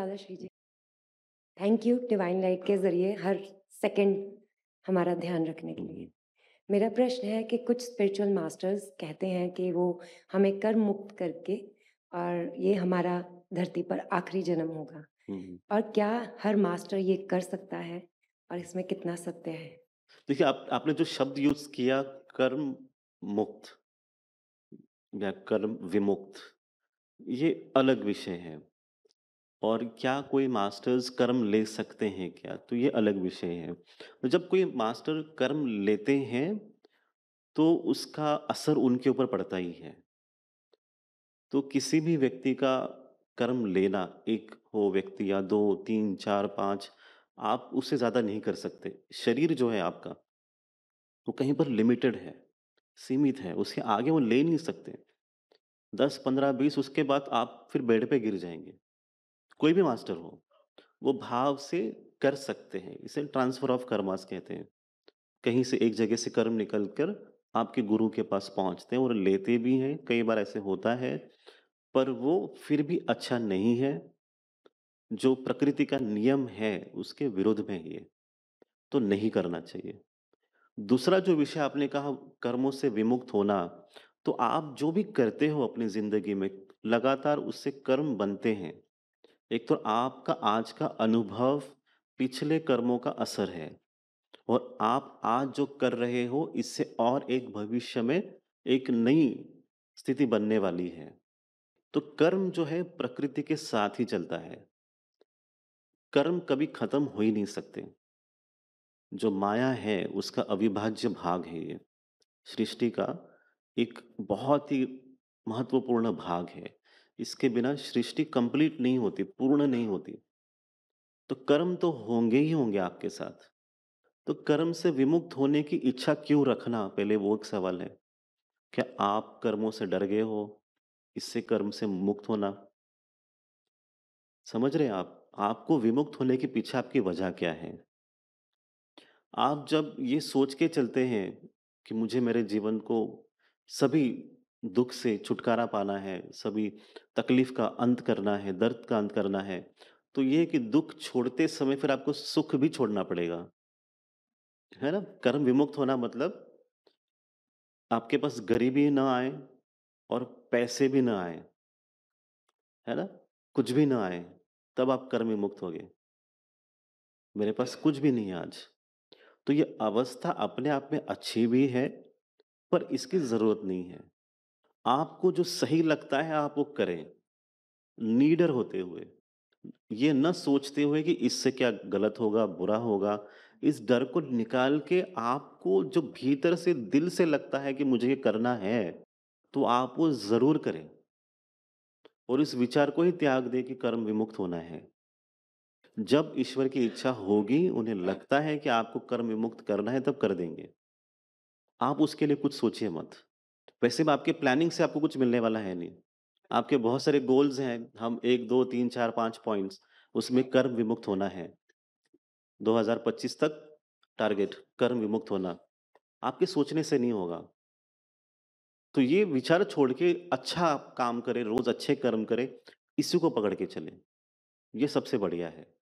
ज़्यादा Shri ji thank you divine light के ज़रिए हर सेकंड हमारा ध्यान रखने के लिए मेरा प्रश्न है कि कुछ स्पिरिचुअल मास्टर्स कहते हैं कि वो हमें कर मुक्त करके और ये हमारा धरती पर आखिरी जन्म होगा और क्या हर मास्टर ये कर सकता है और इसमें कितना सत्य है देखिए आप आपने जो शब्द यूज किया कर्म मुक्त या कर्म विमुक्त ये अलग विषय है और क्या कोई मास्टर्स कर्म ले सकते हैं क्या तो ये अलग विषय है तो जब कोई मास्टर कर्म लेते हैं तो उसका असर उनके ऊपर पड़ता ही है तो किसी भी व्यक्ति का कर्म लेना एक हो व्यक्ति या दो तीन चार पाँच आप उससे ज़्यादा नहीं कर सकते शरीर जो है आपका वो कहीं पर लिमिटेड है सीमित है उसके आगे वो ले नहीं सकते दस पंद्रह बीस उसके बाद आप फिर बेड पे गिर जाएंगे कोई भी मास्टर हो वो भाव से कर सकते हैं इसे ट्रांसफर ऑफ कर्मास कहते हैं कहीं से एक जगह से कर्म निकल कर आपके गुरु के पास पहुंचते हैं और लेते भी हैं कई बार ऐसे होता है पर वो फिर भी अच्छा नहीं है जो प्रकृति का नियम है उसके विरुद्ध में ये तो नहीं करना चाहिए दूसरा जो विषय आपने कहा कर्मों से विमुक्त होना तो आप जो भी करते हो अपनी जिंदगी में लगातार उससे कर्म बनते हैं एक तो आपका आज का अनुभव पिछले कर्मों का असर है और आप आज जो कर रहे हो इससे और एक भविष्य में एक नई स्थिति बनने वाली है तो कर्म जो है प्रकृति के साथ ही चलता है कर्म कभी खत्म हो ही नहीं सकते जो माया है उसका अविभाज्य भाग है ये सृष्टि का एक बहुत ही महत्वपूर्ण भाग है इसके बिना सृष्टि कंप्लीट नहीं होती पूर्ण नहीं होती तो कर्म तो होंगे ही होंगे आपके साथ तो कर्म से विमुक्त होने की इच्छा क्यों रखना पहले वो एक सवाल है क्या आप कर्मों से डर गए हो इससे कर्म से मुक्त होना समझ रहे आप आपको विमुक्त होने के पीछे आपकी वजह क्या है आप जब ये सोच के चलते हैं कि मुझे मेरे जीवन को सभी दुख से छुटकारा पाना है, सभी तकलीफ का अंत करना है, दर्द का अंत करना है, तो ये है कि दुख छोड़ते समय फिर आपको सुख भी छोड़ना पड़ेगा। है ना? कर्म विमुक्त होना मतलब आपके पास गरीबी ना आए और पैसे भी ना आए। है ना? कुछ भी ना आए, तब आप कर्म विमुक्त हो गए मेरे पास कुछ भी नहीं है आज। तो ये अवस्था अपने आप में अच्छी भी है, पर इसकी ज़रूरत नहीं है। आपको जो सही लगता है आप वो करें नीडर होते हुए ये न सोचते हुए कि इससे क्या गलत होगा बुरा होगा इस डर को निकाल के आपको जो भीतर से दिल से लगता है कि मुझे ये करना है तो आप वो ज़रूर करें और इस विचार को ही त्याग दे कि कर्म विमुक्त होना है जब ईश्वर की इच्छा होगी उन्हें लगता है कि आपको कर्म विमुक्त करना है तब कर देंगे आप उसके लिए कुछ सोचिए मत वैसे भी आपके प्लानिंग से आपको कुछ मिलने वाला है नहीं आपके बहुत सारे गोल्स हैं हम एक दो तीन चार पाँच पॉइंट्स उसमें कर्म विमुक्त होना है 2025 तक टारगेट कर्म विमुक्त होना आपके सोचने से नहीं होगा तो ये विचार छोड़ के अच्छा काम करे रोज अच्छे कर्म करे इसी को पकड़ के चले ये सबसे बढ़िया है